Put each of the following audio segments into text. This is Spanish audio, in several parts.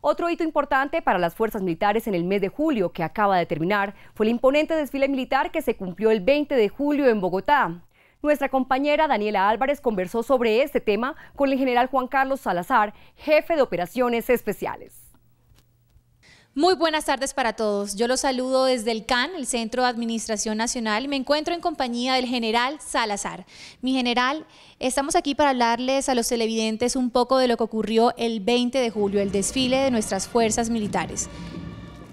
Otro hito importante para las fuerzas militares en el mes de julio que acaba de terminar fue el imponente desfile militar que se cumplió el 20 de julio en Bogotá. Nuestra compañera Daniela Álvarez conversó sobre este tema con el general Juan Carlos Salazar, jefe de operaciones especiales. Muy buenas tardes para todos. Yo los saludo desde el CAN, el Centro de Administración Nacional, me encuentro en compañía del general Salazar. Mi general, estamos aquí para hablarles a los televidentes un poco de lo que ocurrió el 20 de julio, el desfile de nuestras fuerzas militares.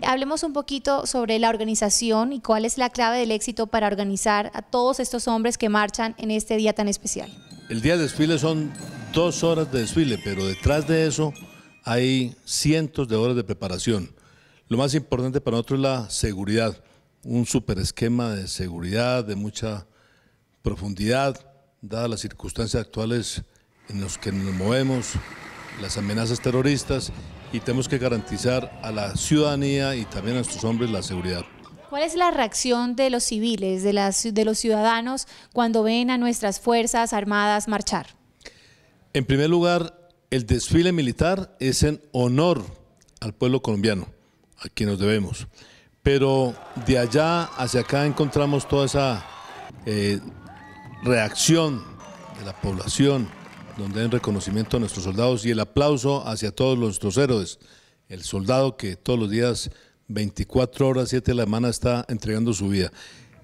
Hablemos un poquito sobre la organización y cuál es la clave del éxito para organizar a todos estos hombres que marchan en este día tan especial. El día de desfile son dos horas de desfile, pero detrás de eso hay cientos de horas de preparación. Lo más importante para nosotros es la seguridad, un super esquema de seguridad de mucha profundidad, dadas las circunstancias actuales en las que nos movemos, las amenazas terroristas y tenemos que garantizar a la ciudadanía y también a nuestros hombres la seguridad. ¿Cuál es la reacción de los civiles, de, las, de los ciudadanos, cuando ven a nuestras Fuerzas Armadas marchar? En primer lugar, el desfile militar es en honor al pueblo colombiano a quien nos debemos. Pero de allá hacia acá encontramos toda esa eh, reacción de la población, donde hay reconocimiento a nuestros soldados y el aplauso hacia todos nuestros héroes. El soldado que todos los días, 24 horas, 7 de la semana, está entregando su vida.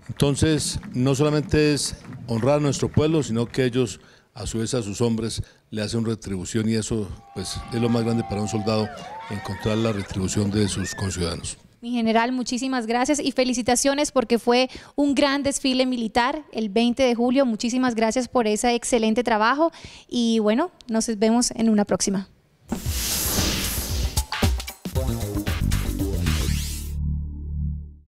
Entonces, no solamente es honrar a nuestro pueblo, sino que ellos a su vez a sus hombres le hacen retribución y eso pues es lo más grande para un soldado, encontrar la retribución de sus conciudadanos. Mi general, muchísimas gracias y felicitaciones porque fue un gran desfile militar el 20 de julio. Muchísimas gracias por ese excelente trabajo y bueno, nos vemos en una próxima.